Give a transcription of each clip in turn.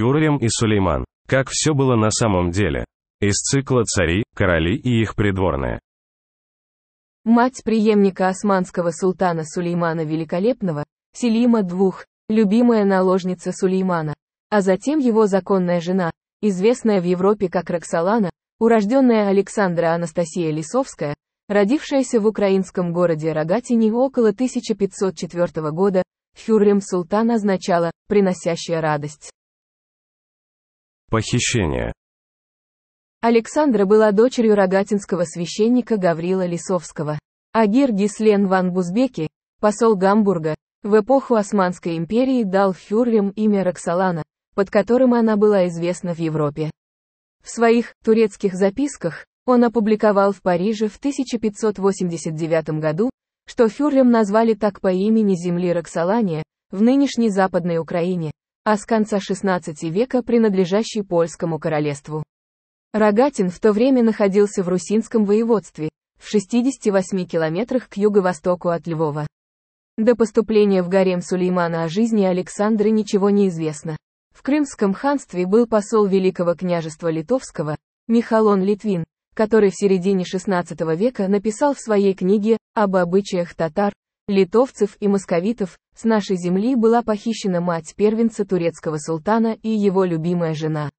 Хюррем и Сулейман. Как все было на самом деле. Из цикла «Цари, короли и их придворные». Мать преемника османского султана Сулеймана Великолепного, Селима II, любимая наложница Сулеймана, а затем его законная жена, известная в Европе как Роксолана, урожденная Александра Анастасия Лисовская, родившаяся в украинском городе Рогатине около 1504 года, Хюррем султан означала «приносящая радость». Похищение. Александра была дочерью рогатинского священника Гаврила Лисовского. А Гислен ван Бузбеки, посол Гамбурга, в эпоху Османской империи дал Фюрлем имя Роксолана, под которым она была известна в Европе. В своих «турецких записках» он опубликовал в Париже в 1589 году, что Фюрлем назвали так по имени земли Роксолания, в нынешней Западной Украине, а с конца XVI века принадлежащий Польскому королевству. Рогатин в то время находился в Русинском воеводстве, в 68 километрах к юго-востоку от Львова. До поступления в гарем Сулеймана о жизни Александры ничего не известно. В Крымском ханстве был посол Великого княжества Литовского, Михалон Литвин, который в середине XVI века написал в своей книге «Об обычаях татар» литовцев и московитов, с нашей земли была похищена мать первенца турецкого султана и его любимая жена.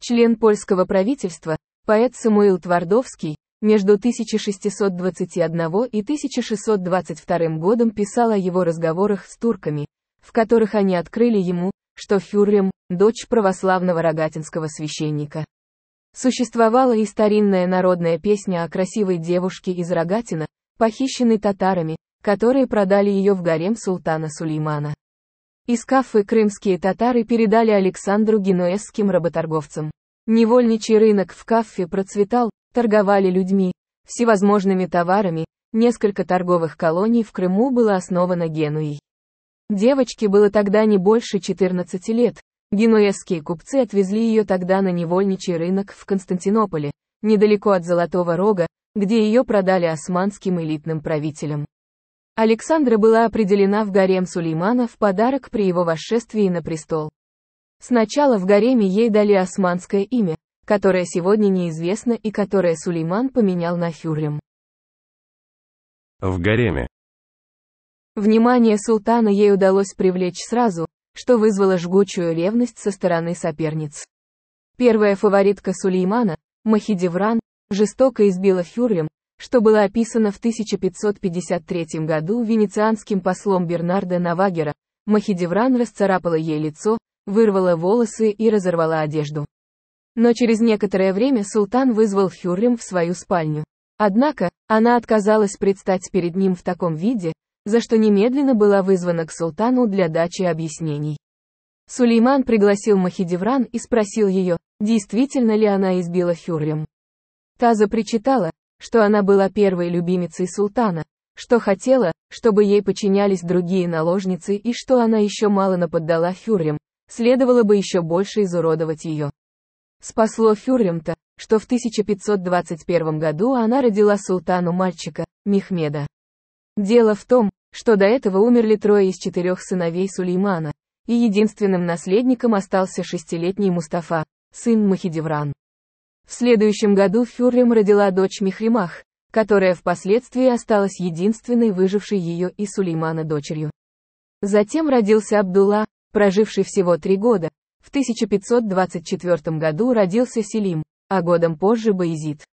Член польского правительства, поэт Самуил Твардовский, между 1621 и 1622 годом писал о его разговорах с турками, в которых они открыли ему, что Фюррем – дочь православного рогатинского священника. Существовала и старинная народная песня о красивой девушке из Рогатина, похищенной татарами, которые продали ее в гарем султана Сулеймана. Из Кафы крымские татары передали Александру генуэзским работорговцам. Невольничий рынок в Кафе процветал, торговали людьми, всевозможными товарами, несколько торговых колоний в Крыму было основано Генуей. Девочке было тогда не больше 14 лет, генуэзские купцы отвезли ее тогда на невольничий рынок в Константинополе, недалеко от Золотого Рога, где ее продали османским элитным правителям. Александра была определена в гарем Сулеймана в подарок при его восшествии на престол. Сначала в гареме ей дали османское имя, которое сегодня неизвестно и которое Сулейман поменял на Фюррем. В гареме. Внимание султана ей удалось привлечь сразу, что вызвало жгучую ревность со стороны соперниц. Первая фаворитка Сулеймана, Махидевран, жестоко избила Фюррем, что было описано в 1553 году венецианским послом Бернардо Навагера, Махидевран расцарапала ей лицо, вырвала волосы и разорвала одежду. Но через некоторое время султан вызвал Хюррем в свою спальню. Однако, она отказалась предстать перед ним в таком виде, за что немедленно была вызвана к султану для дачи объяснений. Сулейман пригласил Махидевран и спросил ее, действительно ли она избила Хюррем. Та запричитала, что она была первой любимицей султана, что хотела, чтобы ей подчинялись другие наложницы и что она еще мало наподдала Хюррем, следовало бы еще больше изуродовать ее. Спасло Хюррем-то, что в 1521 году она родила султану мальчика, Мехмеда. Дело в том, что до этого умерли трое из четырех сыновей Сулеймана, и единственным наследником остался шестилетний Мустафа, сын Махидевран. В следующем году Фюррем родила дочь Мехримах, которая впоследствии осталась единственной выжившей ее и Сулеймана дочерью. Затем родился Абдулла, проживший всего три года. В 1524 году родился Селим, а годом позже Баизид.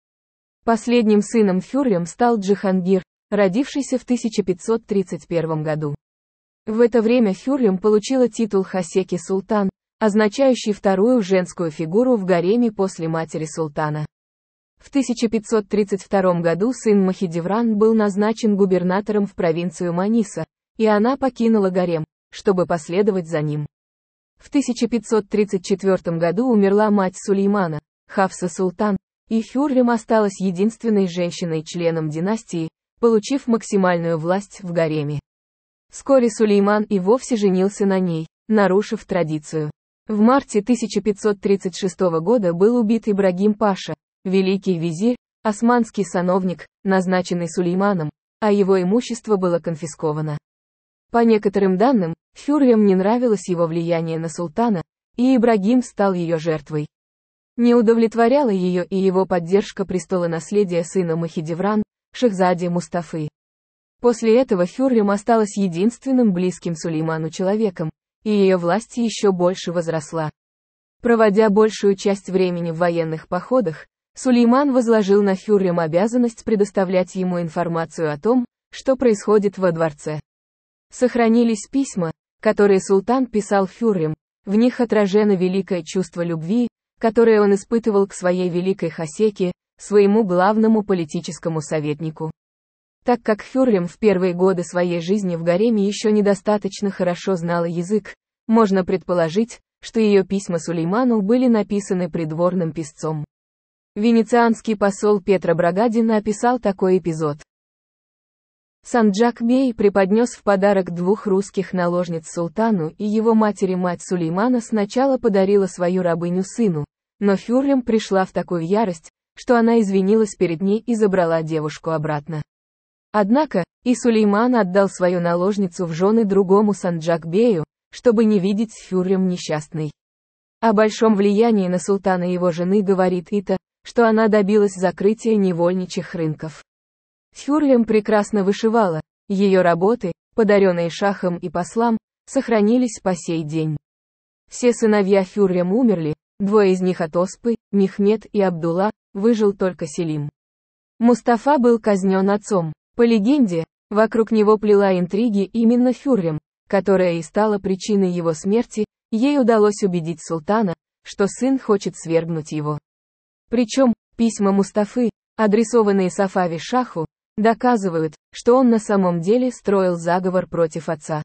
Последним сыном Фюррем стал Джихангир, родившийся в 1531 году. В это время Фюррем получила титул Хасеки Султан, означающий вторую женскую фигуру в гареме после матери султана. В 1532 году сын Махидевран был назначен губернатором в провинцию Маниса, и она покинула гарем, чтобы последовать за ним. В 1534 году умерла мать Сулеймана, Хавса Султан, и Хюррем осталась единственной женщиной-членом династии, получив максимальную власть в гареме. Вскоре Сулейман и вовсе женился на ней, нарушив традицию. В марте 1536 года был убит Ибрагим Паша, великий визирь, османский сановник, назначенный Сулейманом, а его имущество было конфисковано. По некоторым данным, фюрерам не нравилось его влияние на султана, и Ибрагим стал ее жертвой. Не удовлетворяла ее и его поддержка престола наследия сына Махидевран, Шахзаде Мустафы. После этого фюрером осталось единственным близким Сулейману человеком, и ее власть еще больше возросла. Проводя большую часть времени в военных походах, Сулейман возложил на Хюррем обязанность предоставлять ему информацию о том, что происходит во дворце. Сохранились письма, которые султан писал Хюррем, в них отражено великое чувство любви, которое он испытывал к своей великой хасеке, своему главному политическому советнику так как Фюрлем в первые годы своей жизни в гареме еще недостаточно хорошо знала язык, можно предположить, что ее письма Сулейману были написаны придворным писцом. Венецианский посол Петро Брагадина описал такой эпизод. Санджак Бей преподнес в подарок двух русских наложниц султану и его матери мать Сулеймана сначала подарила свою рабыню сыну, но Фюрлем пришла в такую ярость, что она извинилась перед ней и забрала девушку обратно. Однако, и Сулейман отдал свою наложницу в жены другому Санджакбею, чтобы не видеть с Фюрем несчастной. О большом влиянии на султана его жены говорит и что она добилась закрытия невольничьих рынков. Фюрлем прекрасно вышивала, ее работы, подаренные шахам и послам, сохранились по сей день. Все сыновья Фюрлем умерли, двое из них от оспы, Мехмед и Абдулла, выжил только Селим. Мустафа был казнен отцом. По легенде, вокруг него плела интриги именно Фюррем, которая и стала причиной его смерти, ей удалось убедить султана, что сын хочет свергнуть его. Причем, письма Мустафы, адресованные Сафави Шаху, доказывают, что он на самом деле строил заговор против отца.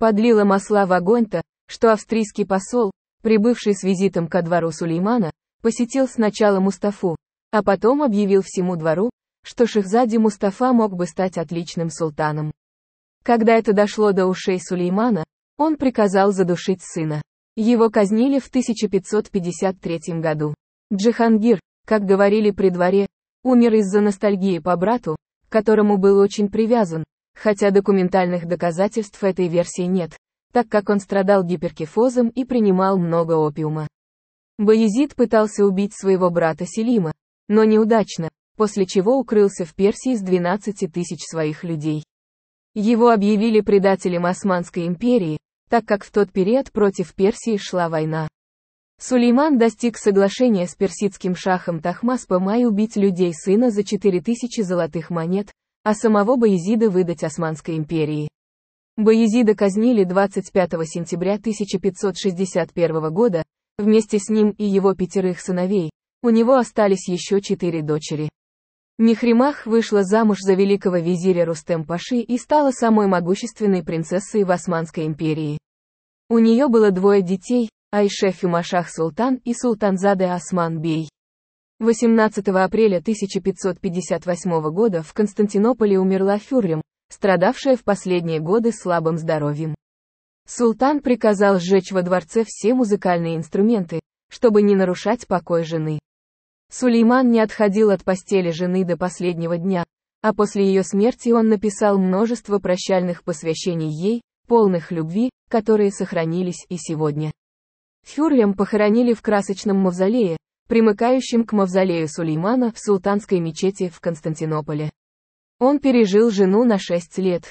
Подлила масла в огонь-то, что австрийский посол, прибывший с визитом ко двору Сулеймана, посетил сначала Мустафу, а потом объявил всему двору, что Шехзади Мустафа мог бы стать отличным султаном. Когда это дошло до ушей Сулеймана, он приказал задушить сына. Его казнили в 1553 году. Джихангир, как говорили при дворе, умер из-за ностальгии по брату, которому был очень привязан, хотя документальных доказательств этой версии нет, так как он страдал гиперкифозом и принимал много опиума. Боязид пытался убить своего брата Селима, но неудачно, после чего укрылся в Персии с 12 тысяч своих людей. Его объявили предателем Османской империи, так как в тот период против Персии шла война. Сулейман достиг соглашения с персидским шахом Тахмаспом и убить людей сына за 4000 золотых монет, а самого Баезида выдать Османской империи. Баезида казнили 25 сентября 1561 года, вместе с ним и его пятерых сыновей, у него остались еще четыре дочери. Нехримах вышла замуж за великого визиря Рустем Паши и стала самой могущественной принцессой в Османской империи. У нее было двое детей, Айше Фюмашах Султан и Султанзаде Осман Бей. 18 апреля 1558 года в Константинополе умерла Фюррем, страдавшая в последние годы слабым здоровьем. Султан приказал сжечь во дворце все музыкальные инструменты, чтобы не нарушать покой жены. Сулейман не отходил от постели жены до последнего дня, а после ее смерти он написал множество прощальных посвящений ей, полных любви, которые сохранились и сегодня. Фюрлем похоронили в красочном мавзолее, примыкающем к мавзолею Сулеймана в султанской мечети в Константинополе. Он пережил жену на шесть лет.